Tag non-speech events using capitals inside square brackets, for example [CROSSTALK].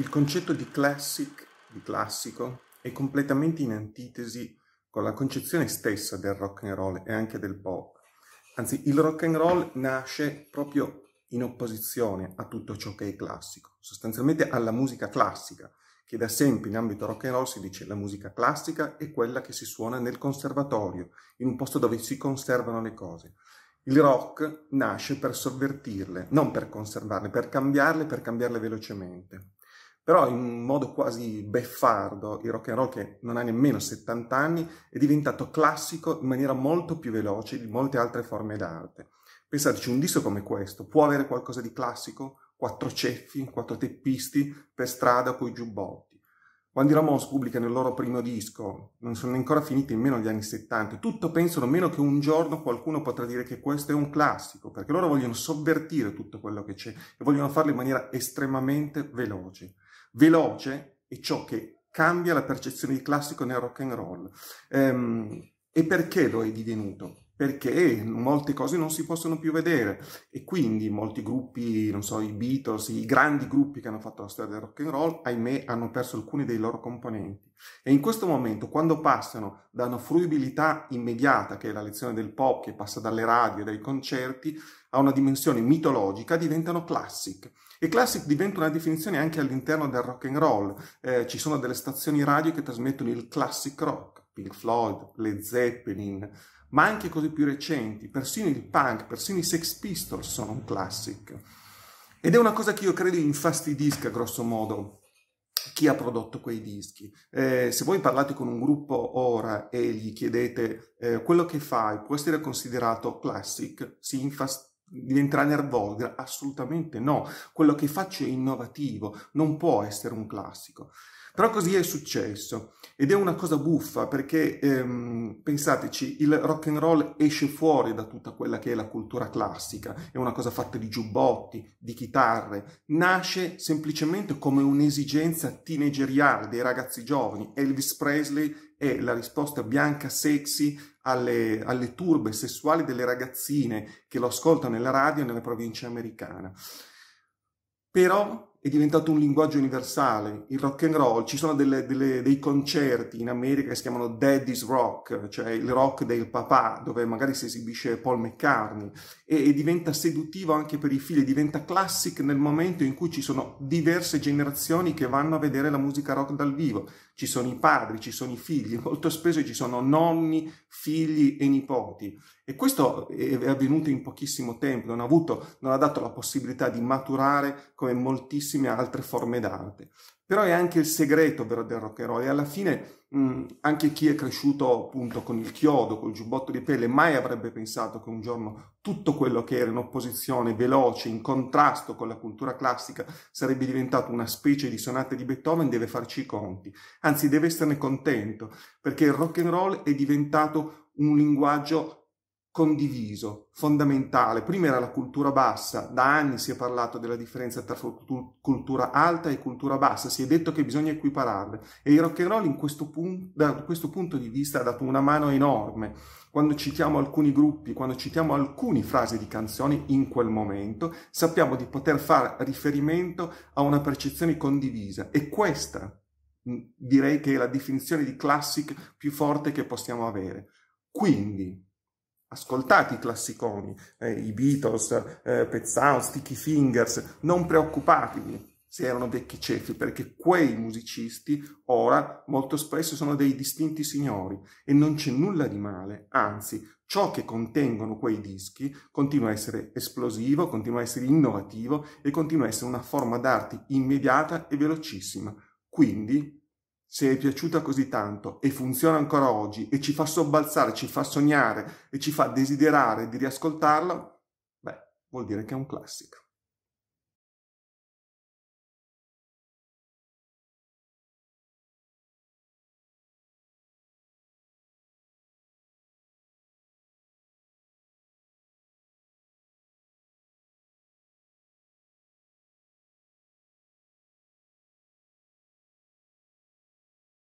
Il concetto di classic, di classico, è completamente in antitesi con la concezione stessa del rock and roll e anche del pop. Anzi, il rock and roll nasce proprio in opposizione a tutto ciò che è classico, sostanzialmente alla musica classica, che da sempre in ambito rock and roll si dice la musica classica è quella che si suona nel conservatorio, in un posto dove si conservano le cose. Il rock nasce per sovvertirle, non per conservarle, per cambiarle, per cambiarle velocemente. Però in modo quasi beffardo il rock and roll che non ha nemmeno 70 anni è diventato classico in maniera molto più veloce di molte altre forme d'arte. Pensateci, un disco come questo può avere qualcosa di classico? Quattro ceffi, quattro teppisti per strada coi giubbotti. Quando i Ramos pubblicano il loro primo disco, non sono ancora finiti nemmeno gli anni 70, tutto pensano meno che un giorno qualcuno potrà dire che questo è un classico, perché loro vogliono sovvertire tutto quello che c'è e vogliono farlo in maniera estremamente veloce veloce è ciò che cambia la percezione di classico nel rock and roll. Ehm, e perché lo è divenuto? perché molte cose non si possono più vedere e quindi molti gruppi, non so, i Beatles, i grandi gruppi che hanno fatto la storia del rock and roll, ahimè, hanno perso alcuni dei loro componenti. E in questo momento, quando passano da una fruibilità immediata, che è la lezione del pop, che passa dalle radio, e dai concerti, a una dimensione mitologica, diventano classic. E classic diventa una definizione anche all'interno del rock and roll. Eh, ci sono delle stazioni radio che trasmettono il classic rock, Pink Floyd, Led Zeppelin, ma anche cose più recenti, persino il punk, persino i Sex Pistols sono un classic. Ed è una cosa che io credo infastidisca grosso modo chi ha prodotto quei dischi. Eh, se voi parlate con un gruppo ora e gli chiedete eh, quello che fai può essere considerato classic, si infastidisce diventerà nervosa? Assolutamente no. Quello che faccio è innovativo, non può essere un classico. Però così è successo ed è una cosa buffa perché ehm, pensateci, il rock and roll esce fuori da tutta quella che è la cultura classica, è una cosa fatta di giubbotti, di chitarre, nasce semplicemente come un'esigenza teenageriale dei ragazzi giovani. Elvis Presley è la risposta bianca sexy alle, alle turbe sessuali delle ragazzine che lo ascoltano nella radio nella provincia americana. Però è diventato un linguaggio universale. Il rock and roll, ci sono delle, delle, dei concerti in America che si chiamano Daddy's Rock, cioè il rock del papà, dove magari si esibisce Paul McCartney, e, e diventa seduttivo anche per i figli, diventa classic nel momento in cui ci sono diverse generazioni che vanno a vedere la musica rock dal vivo. Ci sono i padri, ci sono i figli, [LAUGHS] molto spesso ci sono nonni, figli e nipoti. E questo è avvenuto in pochissimo tempo, non ha, avuto, non ha dato la possibilità di maturare come moltissimi tantissime altre forme d'arte. Però è anche il segreto vero del rock and roll e alla fine mh, anche chi è cresciuto appunto con il chiodo, col giubbotto di pelle, mai avrebbe pensato che un giorno tutto quello che era in opposizione, veloce, in contrasto con la cultura classica, sarebbe diventato una specie di sonata di Beethoven, deve farci i conti. Anzi, deve esserne contento, perché il rock and roll è diventato un linguaggio condiviso, fondamentale. Prima era la cultura bassa, da anni si è parlato della differenza tra cultura alta e cultura bassa, si è detto che bisogna equipararle e il rock and roll in questo punto, da questo punto di vista ha dato una mano enorme. Quando citiamo alcuni gruppi, quando citiamo alcune frasi di canzoni in quel momento, sappiamo di poter fare riferimento a una percezione condivisa e questa direi che è la definizione di classic più forte che possiamo avere. Quindi, ascoltate i classiconi, eh, i Beatles, eh, Pezzao, Sticky Fingers, non preoccupatevi se erano vecchi ciechi, perché quei musicisti ora molto spesso sono dei distinti signori e non c'è nulla di male, anzi ciò che contengono quei dischi continua a essere esplosivo, continua a essere innovativo e continua a essere una forma d'arte immediata e velocissima. Quindi se è piaciuta così tanto e funziona ancora oggi e ci fa sobbalzare, ci fa sognare e ci fa desiderare di riascoltarla, beh, vuol dire che è un classico.